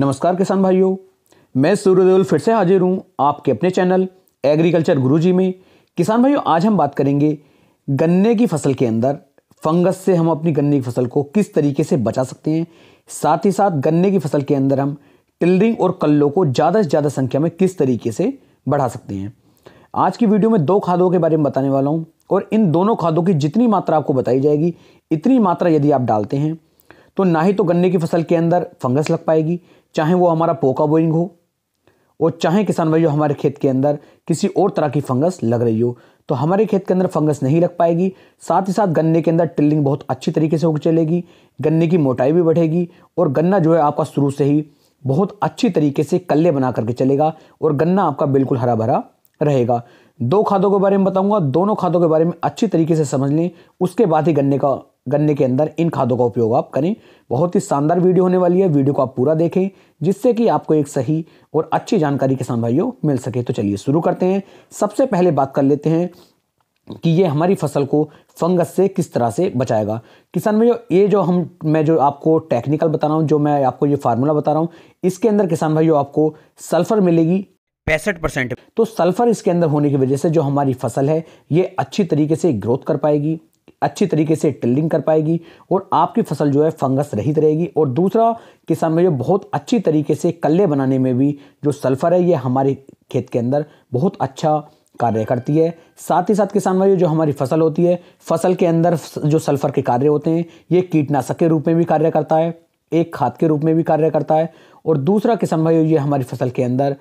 नमस्कार किसान भाइयों मैं सूर्यदेवल फिर से हाजिर हूँ आपके अपने चैनल एग्रीकल्चर गुरुजी में किसान भाइयों आज हम बात करेंगे गन्ने की फसल के अंदर फंगस से हम अपनी गन्ने की फसल को किस तरीके से बचा सकते हैं साथ ही साथ गन्ने की फसल के अंदर हम टिल्डिंग और कल्लों को ज़्यादा से ज़्यादा संख्या में किस तरीके से बढ़ा सकते हैं आज की वीडियो में दो खादों के बारे में बताने वाला हूँ और इन दोनों खादों की जितनी मात्रा आपको बताई जाएगी इतनी मात्रा यदि आप डालते हैं तो ना ही तो गन्ने की फसल के अंदर फंगस लग पाएगी चाहे वो हमारा पोका बोइंग हो और चाहे किसान भाइयों हमारे खेत के अंदर किसी और तरह की फंगस लग रही हो तो हमारे खेत के अंदर फंगस नहीं लग पाएगी साथ ही साथ गन्ने के अंदर टिल्लिंग बहुत अच्छी तरीके से हो चलेगी गन्ने की मोटाई भी बढ़ेगी और गन्ना जो है आपका शुरू से ही बहुत अच्छी तरीके से कल्ले बना करके चलेगा और गन्ना आपका बिल्कुल हरा भरा रहेगा दो खादों के बारे में बताऊंगा दोनों खादों के बारे में अच्छी तरीके से समझ लें उसके बाद ही गन्ने का गन्ने के अंदर इन खादों का उपयोग आप करें बहुत ही शानदार वीडियो होने वाली है वीडियो को आप पूरा देखें जिससे कि आपको एक सही और अच्छी जानकारी किसान भाइयों मिल सके तो चलिए शुरू करते हैं सबसे पहले बात कर लेते हैं कि ये हमारी फसल को फंगस से किस तरह से बचाएगा किसान भाइयों ये जो हम मैं जो आपको टेक्निकल बता रहा हूँ जो मैं आपको ये फार्मूला बता रहा हूँ इसके अंदर किसान भाइयों आपको सल्फर मिलेगी पैंसठ परसेंट तो सल्फर इसके अंदर होने की वजह से जो हमारी फसल है ये अच्छी तरीके से ग्रोथ कर पाएगी अच्छी तरीके से टिल्डिंग कर पाएगी और आपकी फसल जो है फंगस रहित रहेगी और दूसरा किसान में जो बहुत अच्छी तरीके से कल्ले बनाने में भी जो सल्फ़र है ये हमारे खेत के अंदर बहुत अच्छा कार्य करती है साथ ही साथ किसान भाइयों जो हमारी फसल होती है फसल के अंदर जो सल्फ़र के कार्य होते हैं ये कीटनाशक के रूप में भी कार्य करता है एक खाद के रूप में भी कार्य करता है और दूसरा किसान भाइयों ये हमारी फसल के अंदर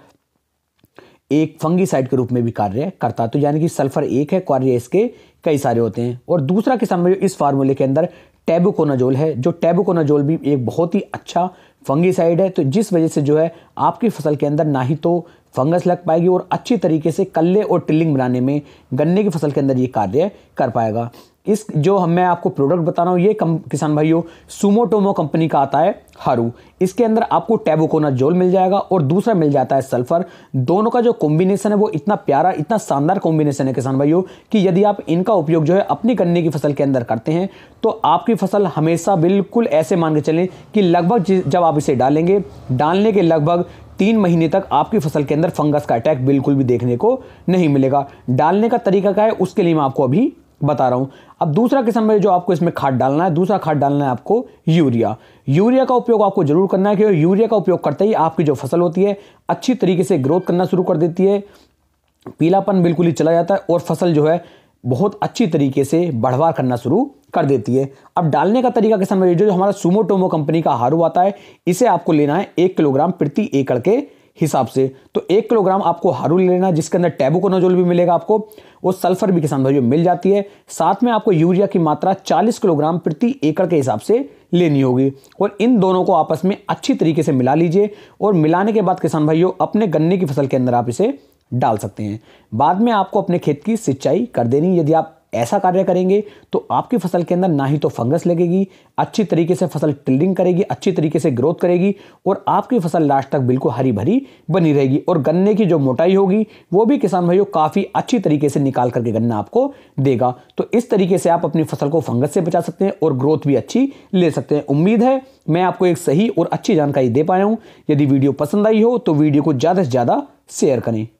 एक फंगीसाइड के रूप में भी कार्य करता है तो यानी कि सल्फर एक है कार्य इसके कई सारे होते हैं और दूसरा किस्म में इस फार्मूले के अंदर टेबोकोनाजोल है जो टेबोकोनाजोल भी एक बहुत ही अच्छा फंगीसाइड है तो जिस वजह से जो है आपकी फसल के अंदर ना ही तो फंगस लग पाएगी और अच्छी तरीके से कल्ले और टिलिंग बनाने में गन्ने की फसल के अंदर ये कार्य कर पाएगा इस जो हम मैं आपको प्रोडक्ट बता रहा हूँ ये कम, किसान भाइयों सुमोटोमो कंपनी का आता है हारू इसके अंदर आपको टैबोकोना जोल मिल जाएगा और दूसरा मिल जाता है सल्फर दोनों का जो कॉम्बिनेशन है वो इतना प्यारा इतना शानदार कॉम्बिनेशन है किसान भाइयों कि यदि आप इनका उपयोग जो है अपनी गन्ने की फसल के अंदर करते हैं तो आपकी फसल हमेशा बिल्कुल ऐसे मान के चलें कि लगभग जब आप इसे डालेंगे डालने के लगभग तीन महीने तक आपकी फसल के अंदर फंगस का अटैक बिल्कुल भी देखने को नहीं मिलेगा डालने का तरीका क्या है उसके लिए मैं आपको अभी बता रहा हूँ अब दूसरा किस्म में जो आपको इसमें खाद डालना है दूसरा खाद डालना है आपको यूरिया यूरिया का उपयोग आपको ज़रूर करना है क्योंकि यूरिया का उपयोग करते ही आपकी जो फसल होती है अच्छी तरीके से ग्रोथ करना शुरू कर देती है पीलापन बिल्कुल ही चला जाता है और फसल जो है बहुत अच्छी तरीके से बढ़वार करना शुरू कर देती है अब डालने का तरीका किसान में जो हमारा सुमोटोमो कंपनी का हारू आता है इसे आपको लेना है एक किलोग्राम प्रति एकड़ के हिसाब से तो एक किलोग्राम आपको हारू लेना जिसके अंदर टैबुकोनाजोल भी मिलेगा आपको वो सल्फर भी किसान भाइयों मिल जाती है साथ में आपको यूरिया की मात्रा 40 किलोग्राम प्रति एकड़ के हिसाब से लेनी होगी और इन दोनों को आपस में अच्छी तरीके से मिला लीजिए और मिलाने के बाद किसान भाइयों अपने गन्ने की फसल के अंदर आप इसे डाल सकते हैं बाद में आपको अपने खेत की सिंचाई कर देनी यदि आप ऐसा कार्य करेंगे तो आपकी फसल के अंदर ना ही तो फंगस लगेगी अच्छी तरीके से फसल टिल्डिंग करेगी अच्छी तरीके से ग्रोथ करेगी और आपकी फसल लास्ट तक बिल्कुल हरी भरी बनी रहेगी और गन्ने की जो मोटाई होगी वो भी किसान भाइयों काफ़ी अच्छी तरीके से निकाल करके गन्ना आपको देगा तो इस तरीके से आप अपनी फसल को फंगस से बचा सकते हैं और ग्रोथ भी अच्छी ले सकते हैं उम्मीद है मैं आपको एक सही और अच्छी जानकारी दे पाया हूँ यदि वीडियो पसंद आई हो तो वीडियो को ज़्यादा से ज़्यादा शेयर करें